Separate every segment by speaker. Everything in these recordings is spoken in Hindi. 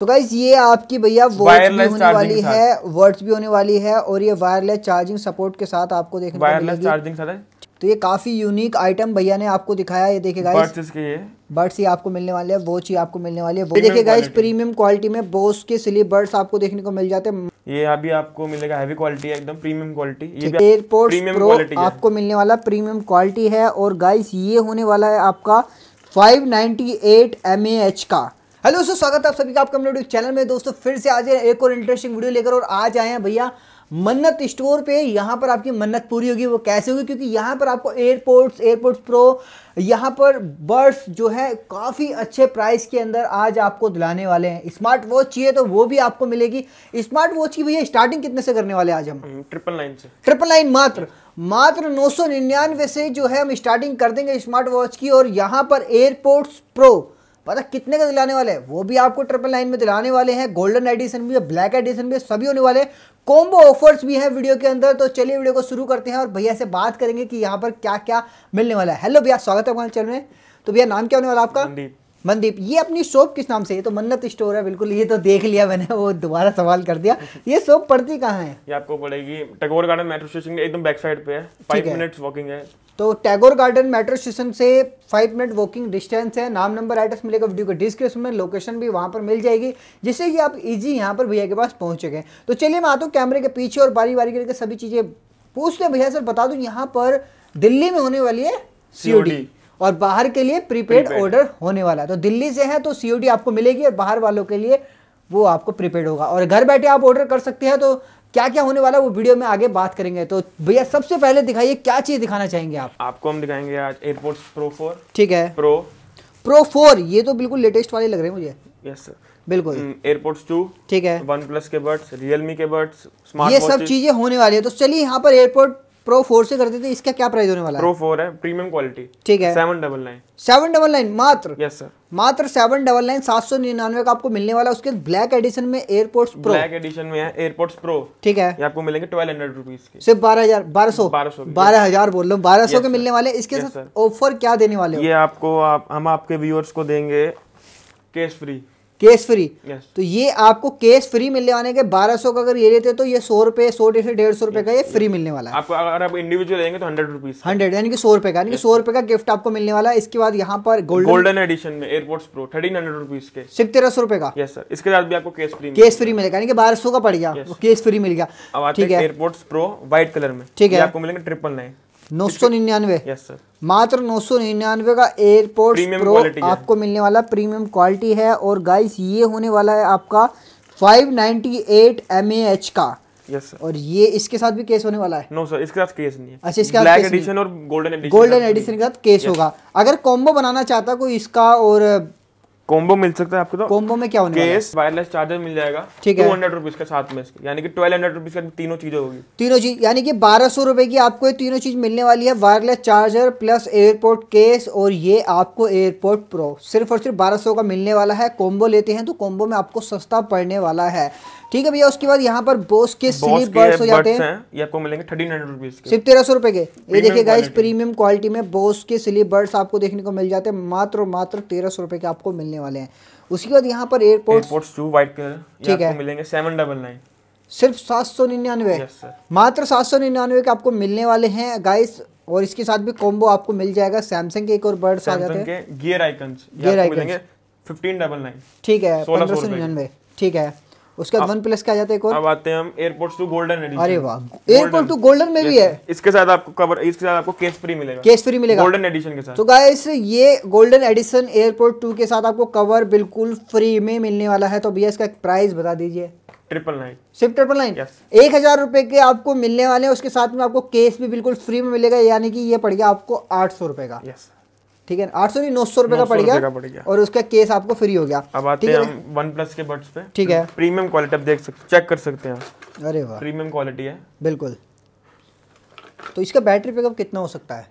Speaker 1: तो गाइज ये आपकी भैया वॉच भी होने वाली है वर्ड्स भी होने वाली है और ये वायरलेस चार्जिंग सपोर्ट के साथ आपको देखने वायरलेस चार्जिंग तो ये काफी यूनिक आइटम भैया ने आपको दिखाया ये देखे गाइस बर्ड्स ही आपको मिलने वाले हैं वॉच ही आपको मिलने वाली है वो देखिए गाइस प्रीमियम क्वालिटी में बोस के सिली बर्ड्स आपको देखने को मिल जाते हैं
Speaker 2: ये अभी आपको मिलेगा हैवी क्वालिटी एकदम प्रीमियम क्वालिटी ये एयरपोर्ट प्रो आपको
Speaker 1: मिलने वाला प्रीमियम क्वालिटी है और गाइस ये होने वाला है आपका 598 एच का हेलो दोस्तों स्वागत है आप सभी का आपका यूट्यूब चैनल में दोस्तों फिर से आज एक और इंटरेस्टिंग वीडियो लेकर और आज आए हैं भैया मन्नत स्टोर पे यहाँ पर आपकी मन्नत पूरी होगी वो कैसे होगी क्योंकि यहाँ पर आपको एयरपोर्ट्स एयरपोर्ट्स प्रो यहाँ पर बर्ड्स जो है काफ़ी अच्छे प्राइस के अंदर आज आपको दिलाने वाले हैं स्मार्ट वॉच चाहिए तो वो भी आपको मिलेगी स्मार्ट वॉच की भैया स्टार्टिंग कितने से करने वाले आज हम
Speaker 2: ट्रिपल हम्म, नाइन से
Speaker 1: ट्रिपल नाइन मात्र मात्र नौ से जो है हम स्टार्टिंग कर देंगे स्मार्ट वॉच की और यहाँ पर एयरपोर्ट्स प्रो पता कितने का दिलाने वाले हैं वो भी आपको ट्रिपल नाइन में दिलाने वाले हैं गोल्डन एडिशन भी है ब्लैक एडिशन भी है सभी होने वाले कॉम्बो ऑफर्स भी हैं वीडियो के अंदर तो चलिए वीडियो को शुरू करते हैं और भैया से बात करेंगे कि यहाँ पर क्या क्या मिलने वाला है हेलो भैया स्वागत है हमारे चैनल में तो भैया नाम क्या होने वाला आपका मनदीप ये अपनी शॉप किस नाम से है तो मन्नत स्टोर है बिल्कुल ये तो देख लिया मैंने वो दोबारा सवाल कर दिया ये शॉप पड़ती कहाँ है
Speaker 2: ये आपको पड़ेगी टैगोर गार्डन मेट्रो स्टेशन एकदम बैक साइड पे है फाइव मिनट्स वॉकिंग है
Speaker 1: तो टैगोर गार्डन मेट्रो स्टेशन से फाइव मिनट वॉकिंग डिस्टेंस है नाम नंबर एड्रेस मिलेगा वीडियो के डिस्क्रिप्शन में लोकेशन भी वहाँ पर मिल जाएगी जिससे कि आप इजी यहाँ पर भैया के पास पहुँच गए तो चलिए मैं आता हूँ कैमरे के पीछे और बारी बारी करके सभी चीज़ें पूछते हैं भैया सर बता दूँ यहाँ पर दिल्ली में होने वाली है सी और बाहर के लिए प्रीपेड ऑर्डर होने वाला है तो दिल्ली से है तो सीओडी आपको मिलेगी और बाहर वालों के लिए वो आपको प्रीपेड होगा और घर बैठे आप ऑर्डर कर सकते हैं तो क्या क्या होने वाला है वो वीडियो में आगे बात करेंगे तो भैया सबसे पहले दिखाइए क्या चीज दिखाना चाहेंगे आप
Speaker 2: आपको हम दिखाएंगे आज एयरपोर्ट प्रो फोर ठीक है प्रो
Speaker 1: प्रो फोर ये तो बिल्कुल लेटेस्ट वाले लग रहे हैं मुझे
Speaker 2: यस सर बिल्कुल एयरपोर्ट्स हम्म, टू ठीक है वन प्लस के बर्ड्स रियलमी के बर्ड्स ये सब चीजें
Speaker 1: होने वाली है तो चलिए यहाँ पर एयरपोर्ट प्रो फोर से करते थे इसका क्या प्राइस होने वाला प्रो
Speaker 2: फोर है प्रीमियम क्वालिटी ठीक है seven double nine
Speaker 1: seven double nine मात्र यस सर मात्र सेवन डबल नाइन सात सौ निन्यानवे का आपको मिलने वाला उसके ब्लैक एडिशन में एयरपोर्ट्स प्रो ब्लैक
Speaker 2: एडिशन में है एयरपोर्ट्स प्रो ठीक है आपको मिलेंगे ट्वेल्व हंड्रेड रुपीज के सिर्फ बारह हजार बारह सौ बारह सौ बारह
Speaker 1: हजार बोल लो बारह सौ के मिलने वाले इसके साथ ऑफर क्या देने वाले
Speaker 2: ये आपको आप हम आपके व्यूअर्स को देंगे cash free case free yes.
Speaker 1: तो ये आपको केस फ्री मिलने वाले के 1200 का अगर ये लेते तो ये सौ रुपए सौ से डेढ़ सौ रुपए का ये फ्री मिलने वाला
Speaker 2: है आपको अगर आप इंडिविजुअल लेंगे तो हंड्रेड रुपीज
Speaker 1: हंड्रेड यानी कि सौ रुपए का सौ रुपए का गिफ्ट आपको मिलने वाला है इसके बाद यहाँ पर गोल्डन गोल्डन
Speaker 2: एडिशन में AirPod pro thirteen hundred rupees के सिर्फ तेरह सौ रुपए का यस सर इसके बाद भी आपको केस फ्री केस फ्री
Speaker 1: मिलेगा यानी कि बारह सौ का पड़ गया केस फ्री मिल गया ठीक है
Speaker 2: एयरपोर्ट प्रो व्हाइट कलर में ठीक है आपको मिलेंगे ट्रिपल नाइन
Speaker 1: नौ सौ निन्यानवे मात्र नौ सौ निन्यानवे का एयरपोर्ट प्रो आपको मिलने वाला प्रीमियम क्वालिटी है और गाइस ये होने वाला है आपका 598 mAh का यस yes, और ये इसके साथ भी केस होने वाला है
Speaker 2: नो no, सर इसके साथ केस नहीं है अच्छा इसके ब्लैक एडिशन और गोल्डन एडिशन गोल्डन एडिशन के साथ केस yes. होगा अगर
Speaker 1: कॉम्बो बनाना चाहता कोई इसका और कॉम्बो मिल सकता है आपको तो कॉम्बो में क्या होने केस
Speaker 2: वायरलेस चार्जर मिल जाएगा ठीक है टू हंड्रेड रुपीज का साथ में यानी कि ट्वेल्व हंड्रेड रुपीज का तीनों चीजें होगी
Speaker 1: तीनों चीज यानी कि बारह सौ रुपए की आपको ये तीनों चीज मिलने वाली है wireless charger plus AirPod case और ये आपको एयरपोर्ट प्रो सिर्फ और सिर्फ बारह का मिलने वाला है कॉम्बो लेते हैं तो कॉम्बो में आपको सस्ता पड़ने वाला है ठीक है भैया उसके बाद यहाँ पर बोस के स्लीप बर्ड्स हो जाते हैं
Speaker 2: ये आपको मिलेंगे थर्टीन हंड्रेड रुपीज सिर्फ तेरह सौ
Speaker 1: रुपए के ये देखिए गाइस प्रीमियम क्वालिटी में बोस के स्लीप बर्ड्स आपको देखने को मिल जाते हैं मात्र मात्र तेरह सौ रुपए के आपको मिलने वाले हैं उसके बाद यहाँ पर AirPod AirPods
Speaker 2: two white colour ठीक है मिलेंगे सेवन डबल नाइन
Speaker 1: सिर्फ सात सौ निन्यानवे मात्र सात सौ निन्यानवे के आपको मिलने वाले हैं गाइस और इसके साथ भी कॉम्बो आपको मिल जाएगा सैमसंग के एक और बर्ड्स आ जाते हैं
Speaker 2: gear icon gear icon fifteen double nine ठीक है पंद्रह सौ निन्यानवे
Speaker 1: ठीक है उसके बाद वन प्लस के आ जाते हैं अब
Speaker 2: आते हैं हम एयरपोर्ट्स टू गोल्डन एडिशन अरे वाह एयरपोर्ट
Speaker 1: टू गोल्डन में भी है
Speaker 2: इसके साथ आपको कवर इसके साथ आपको केस फ्री मिलेगा केस फ्री मिलेगा गोल्डन एडिशन के साथ तो
Speaker 1: गाइस ये गोल्डन एडिशन एयरपोर्ट टू के साथ आपको कवर बिल्कुल फ्री में मिलने वाला है तो भैया इसका प्राइस बता दीजिए ट्रिपल नाइन सिर्फ ट्रिपल नाइन एक हजार रुपए के आपको मिलने वाले हैं उसके साथ में आपको केस भी बिल्कुल फ्री में मिलेगा यानी कि ये पड़ गया आपको आठ सौ रुपए का yes. ठीक है आठ सौ नहीं नौ सौ रुपए का पड़ गया और उसका केस आपको फ्री हो गया अब आते हैं
Speaker 2: वन प्लस के बड्स पे ठीक है प्रीमियम क्वालिटी आप देख सकते चेक कर सकते हैं अरे वाह प्रीमियम क्वालिटी है बिल्कुल
Speaker 1: तो इसका बैटरी बैकअप कितना हो सकता है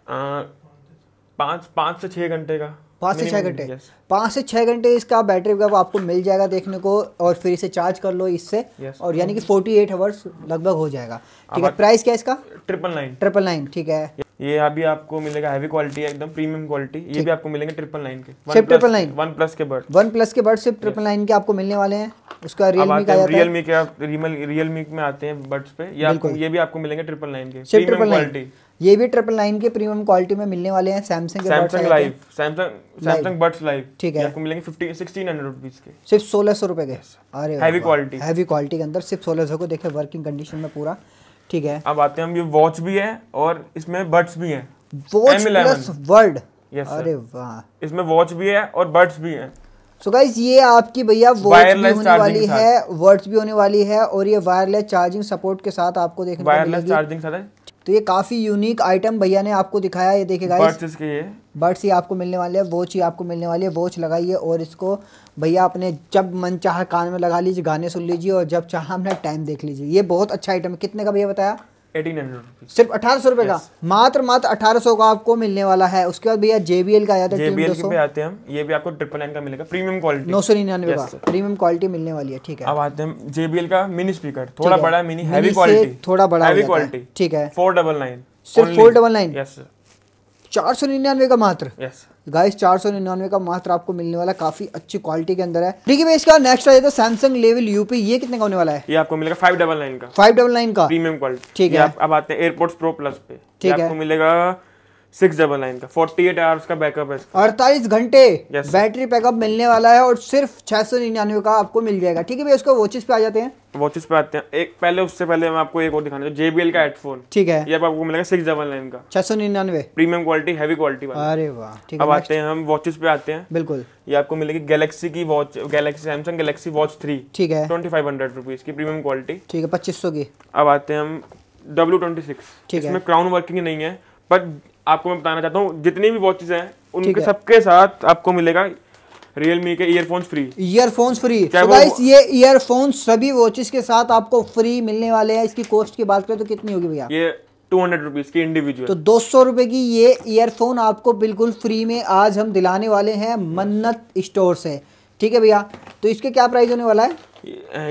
Speaker 2: पाँच पाँच से छः घंटे का पाँच से छः घंटे
Speaker 1: पाँच से छः घंटे इसका बैटरी बैकअप आपको मिल जाएगा देखने को और फिर इसे चार्ज कर लो इससे yes. और यानी कि फोर्टी एट आवर्स लगभग हो जाएगा ठीक है प्राइस क्या है इसका ट्रिपल नाइन ट्रिपल नाइन ठीक है
Speaker 2: ये अभी आपको मिलेगा हैवी क्वालिटी है एकदम प्रीमियम क्वालिटी ये भी आपको मिलेंगे ट्रिपल नाइन के सिर्फ ट्रिपल नाइन वन प्लस के बर्ड
Speaker 1: वन प्लस के बर्ड सिर्फ ट्रिपल नाइन के आपको मिलने वाले हैं
Speaker 2: उसका रियलमी का रियलमी के आप रियल रियलमी में आते हैं बर्ड्स पे या आपको ये भी आपको मिलेंगे ट्रिपल नाइन के प्रीमियम क्वालिटी
Speaker 1: ये भी ट्रिपल नाइन के प्रीमियम क्वालिटी में मिलने वाले हैं सैमसंग के Samsung live
Speaker 2: Samsung Samsung buds live ठीक है आपको मिलेंगे 50 1600 रुपीस के सिर्फ
Speaker 1: सोलह सौ रुपए के अरे हैवी क्वालिटी हैवी क्वालिटी के अंदर सिर्फ सोलह सौ को देखे वर्किंग कंडीशन में पूरा ठीक है
Speaker 2: अब आते हैं हम ये वॉच भी है और इसमें बर्ड्स भी है वॉच प्लस वर्ड yes, अरे वाह इसमें वॉच भी है और बर्ड्स भी है
Speaker 1: सो so गाइज ये आपकी भैया वॉच भी होने वाली है वर्ड्स भी होने वाली है और ये वायरलेस चार्जिंग सपोर्ट के साथ आपको देखने वायरलेस चार्जिंग तो ये काफ़ी यूनिक आइटम भैया ने आपको दिखाया ये देखिए गाइस ये बर्ड्स ही आपको मिलने वाले हैं वॉच ही आपको मिलने वाली है वॉच लगाइए और इसको भैया अपने जब मन चाह कान में लगा लीजिए गाने सुन लीजिए और जब चाह अपना टाइम देख लीजिए ये बहुत अच्छा आइटम है कितने का भैया बताया
Speaker 2: सिर्फ
Speaker 1: अठारह सौ रुपए का मात्र मात्र अठारह सौ का आपको मिलने वाला है उसके बाद भैया जेबीएल का आया था जेबीएल के पे
Speaker 2: आते हैं हम ये भी आपको ट्रिपल नाइन का मिलेगा प्रीमियम क्वालिटी नौ सौ निन्यानवे का प्रीमियम क्वालिटी मिलने वाली है ठीक है अब आते हैं जेबीएल का मिनी स्पीकर थोड़ा बड़ा मिनी हैवी क्वालिटी थोड़ा बड़ा हैवी क्वालिटी ठीक है फोर डबल नाइन सिर्फ फोर डबल नाइन
Speaker 1: चार सौ निन्यानवे का मात्र यस गाइस चार सौ निन्यानवे का मात्र आपको मिलने वाला काफी अच्छी क्वालिटी के अंदर है ठीक है इसका नेक्स्ट आ जाता सैमसंग लेवल यूपी ये कितने का होने वाला है
Speaker 2: ये आपको मिलेगा फाइव डबल नाइन का फाइव डबल नाइन का प्रीमियम क्वालिटी ठीक है आप, अब आते हैं एयरपोर्ट प्रो प्लस पे ठीक है आपको मिलेगा सिक्स डबल नाइन का फोर्टी एट आवर्स का बैकअप है
Speaker 1: अड़तालीस घंटे yes, बैटरी बैकअप मिलने वाला है और सिर्फ छह सौ निन्यानवे का आपको मिल जाएगा ठीक है भैया उसको वॉचेस पे आ जाते हैं
Speaker 2: वॉचेस पे आते हैं एक पहले उससे पहले मैं आपको एक और दिखाना जेबीएल का हेडफोन ठीक है ये आपको मिलेगा सिक्स डबल नाइन का छह सौ निन्यानवे प्रीमियम क्वालिटी हैवी क्वालिटी वाला अरे वाह अब आते हैं हम वॉचेस पे आते हैं बिल्कुल ये आपको मिलेगी गैलेक्सी की watch Galaxy Samsung Galaxy watch three ठीक है ट्वेंटी फाइव हंड्रेड रुपीज की प्रीमियम क्वालिटी ठीक है पच्चीस सौ की अब आते हैं हम डब्ल्यू ट्वेंटी सिक्स इसमें क्राउन वर्किंग नहीं है बट आपको मैं बताना चाहता हूँ जितनी भी वॉचेज हैं उनके सबके साथ आपको मिलेगा रियलमी के earphones free earphones free guys ये
Speaker 1: ईयरफोन्स सभी वॉचेस के साथ आपको फ्री मिलने वाले हैं इसकी कॉस्ट की बात करें तो कितनी होगी भैया
Speaker 2: ये टू हंड्रेड रुपीज की इंडिविजुअल तो दो
Speaker 1: सौ रुपए की ये ईयरफोन आपको बिल्कुल फ्री में आज हम दिलाने वाले हैं मन्नत स्टोर से ठीक है भैया तो इसके क्या प्राइस होने वाला है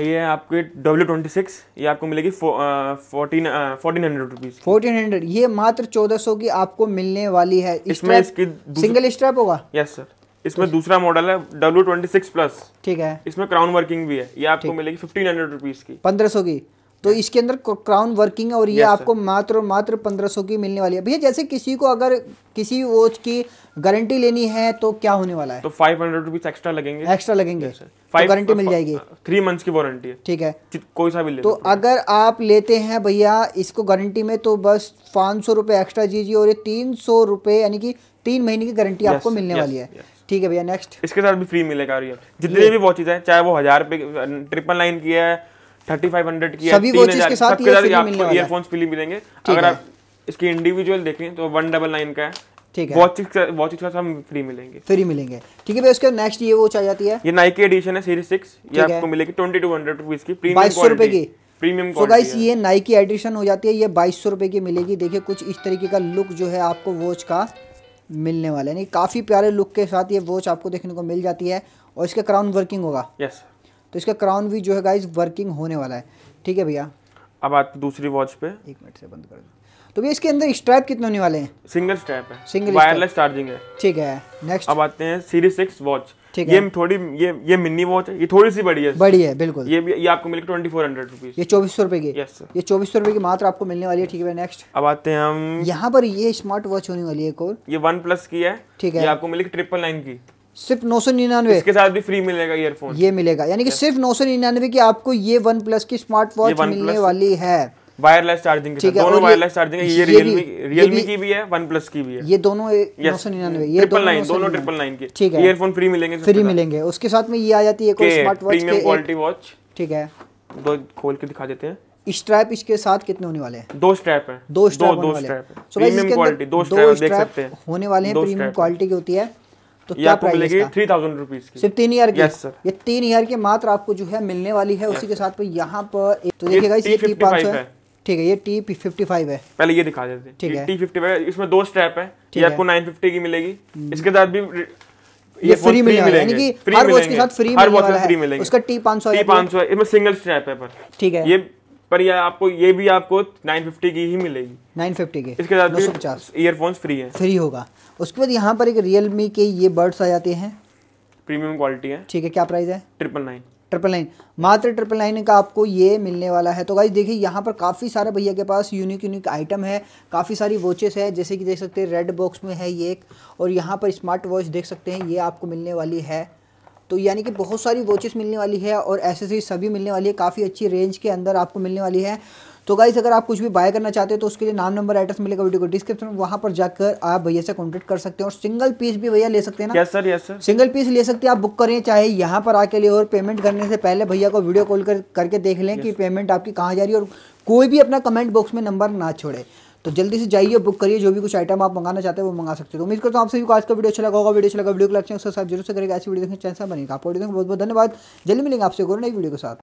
Speaker 2: ये आपके डब्ल्यू ट्वेंटी सिक्स ये आपको मिलेगी fourteen fourteen hundred rupees
Speaker 1: fourteen hundred ये मात्र चौदह सौ की आपको मिलने वाली है इसमें इसकी सिंगल स्ट्रैप होगा
Speaker 2: यस सर इसमें दूसरा मॉडल है डब्ल्यू ट्वेंटी सिक्स प्लस ठीक है इसमें क्राउन वर्किंग भी है ये आपको मिलेगी फिफ्टीन हंड्रेड रुपीज की
Speaker 1: पंद्रह सौ की तो इसके अंदर क्राउन वर्किंग है और ये yes, आपको मात्र और मात्र पंद्रह सौ की मिलने वाली है भैया जैसे किसी को अगर किसी वॉच की गारंटी लेनी है तो क्या होने वाला
Speaker 2: है तो फाइव हंड्रेड रुपीज एक्स्ट्रा लगेंगे एक्स्ट्रा लगेंगे yes, तो गारंटी uh, मिल जाएगी थ्री uh, मंथ्स की वारंटी है ठीक है कोई सा भी ले तो
Speaker 1: अगर आप लेते हैं भैया इसको गारंटी में तो बस पाँच सौ रुपये एक्स्ट्रा दीजिए और ये तीन सौ रुपये यानी कि तीन महीने की गारंटी आपको मिलने वाली है
Speaker 2: ठीक है भैया नेक्स्ट इसके साथ भी फ्री मिलेगा जितने भी वॉचेज है चाहे वो हजार रुपये ट्रिपल लाइन की है थर्टी फाइव हंड्रेड की सभी के साथ मिलेंगे अगर आप इसकी इंडिविजुअल देखें तो वन डबल नाइन का है ठीक है हम फ्री मिलेंगे फ्री
Speaker 1: मिलेंगे ठीक है भाई उसके नेक्स्ट ये जाती है
Speaker 2: ये नाइकी एडिशन है सीरीज सिक्स ये आपको मिलेगी ट्वेंटी टू हंड्रेड रुपीज की बाईस सौ रुपए की प्रीमियम गाइस ये
Speaker 1: नाइकी एडिशन हो जाती है ये बाईस सौ की मिलेगी देखिए कुछ इस तरीके का लुक जो है आपको वॉच का मिलने वाला है काफ़ी प्यारे लुक के साथ ये वॉच आपको देखने को मिल जाती है और इसका क्राउन वर्किंग होगा यस yes. तो इसका क्राउन भी जो है गाइज वर्किंग होने वाला है ठीक है भैया
Speaker 2: अब आते दूसरी वॉच पे एक मिनट से बंद कर दो
Speaker 1: तो भैया इसके अंदर स्ट्रैप कितने होने वाले हैं
Speaker 2: सिंगल स्ट्रैप है सिंगल वायरलेस चार्जिंग है ठीक है नेक्स्ट अब आते हैं सीरीज सिक्स वॉच ये थोड़ी ये ये मिनी वॉच है ये थोड़ी सी बड़ी है बड़ी है बिल्कुल ये ये आपको मिलेगी ट्वेंटी फोर हंड्रेड रुपीज ये चौबीस सौ रुपए की यस सर
Speaker 1: ये चौबीस सौ रुपए की मात्र आपको मिलने वाली है ठीक है नेक्स्ट
Speaker 2: अब आते हैं हम यहाँ
Speaker 1: पर ये स्मार्ट वॉच होने वाली है एक और
Speaker 2: ये वन प्लस की है ठीक है ये आपको मिलेगी ट्रिपल नाइन की
Speaker 1: सिर्फ नौ सौ निन्यानवे इसके
Speaker 2: साथ भी फ्री मिलेगा ईयरफोन ये
Speaker 1: मिलेगा यानी कि सिर्फ नौ सौ निन्यानवे की आपको ये वन प्लस की स्मार्ट वॉच मिलने वाली है
Speaker 2: वायरलेस चार्जिंग के साथ दोनों वायरलेस चार्जिंग है ये, रियलमी रियलमी की भी है वन प्लस की भी है
Speaker 1: ये दोनों नौ सौ निन्यानवे ये ट्रिपल नाइन दोनों ट्रिपल
Speaker 2: नाइन के ठीक है ईयरफोन फ्री मिलेंगे फ्री मिलेंगे
Speaker 1: उसके साथ में ये आ जाती है smart watch premium quality watch ठीक है
Speaker 2: दो खोल के दिखा देते हैं
Speaker 1: स्ट्रैप इसके साथ कितने होने वाले हैं
Speaker 2: दो स्ट्रैप है दो स्ट्रैप दो स्ट्रैप दो स्ट्रैप होने वाले हैं प्रीमियम
Speaker 1: क्वालिटी की होती है
Speaker 2: तो क्या प्राइस थ्री थाउजेंड रुपीज सिर्फ तीन ईयर की yes,
Speaker 1: ये तीन ईयर की मात्र आपको जो है मिलने वाली है yes, उसी के साथ में यहाँ पर तो देखिएगा ये टी पांच है ठीक है ये टी फिफ्टी फाइव है
Speaker 2: पहले ये दिखा देते ठीक है टी फिफ्टी फाइव इसमें दो स्ट्रैप है ये आपको नाइन फिफ्टी की मिलेगी हम्म। इसके साथ भी ये, ये फ्री मिलेगा यानी कि हर वॉच के साथ फ्री मिलेगा उसका टी पांच सौ टी पाँच सौ इसमें सिंगल स्ट्रैप है पर ठीक है ये पर ये आपको ये भी आपको 950 की ही मिलेगी
Speaker 1: 950 के इसके साथ भी
Speaker 2: ईयरफोन्स फ्री है फ्री
Speaker 1: होगा उसके बाद यहाँ पर एक Realme के ये बर्ड्स आ जाते हैं
Speaker 2: प्रीमियम क्वालिटी है
Speaker 1: ठीक है क्या प्राइस है ट्रिपल नाइन ट्रिपल नाइन मात्र ट्रिपल नाइन का आपको ये मिलने वाला है तो भाई देखिए यहाँ पर काफ़ी सारे भैया के पास यूनिक यूनिक आइटम है काफ़ी सारी वॉचेस है जैसे कि देख सकते हैं रेड बॉक्स में है ये एक और यहाँ पर स्मार्ट वॉच देख सकते हैं ये आपको मिलने वाली है तो यानी कि बहुत सारी वॉचेस मिलने वाली है और एसेसरी सभी मिलने वाली है काफ़ी अच्छी रेंज के अंदर आपको मिलने वाली है तो गाइस अगर आप कुछ भी बाय करना चाहते हो तो उसके लिए नाम नंबर एड्रेस मिलेगा वीडियो को डिस्क्रिप्शन में वहां पर जाकर आप भैया से कॉन्टेक्ट कर सकते हैं और सिंगल पीस भी भैया ले सकते हैं ना yes sir yes sir single piece ले सकते हैं आप बुक करें चाहे यहां पर आके लिए और पेमेंट करने से पहले भैया को वीडियो कॉल कर, करके देख लें yes. कि पेमेंट आपकी कहाँ जा रही है और कोई भी अपना कमेंट बॉक्स में नंबर ना छोड़े तो जल्दी से जाइए बुक करिए जो भी कुछ आइटम आप मंगाना चाहते हैं वो मंगा सकते हो तो उम्मीद करता हूँ आपसे भी आज का वीडियो अच्छा लगा होगा वीडियो अच्छा लगा वीडियो को लाइक सब्सक्राइब जरूर से करेगा ऐसी वीडियो देखने चांस बनेगा आपको वीडियो बहुत बहुत धन्यवाद जल्दी मिलेंगे आपसे और नई वीडियो के साथ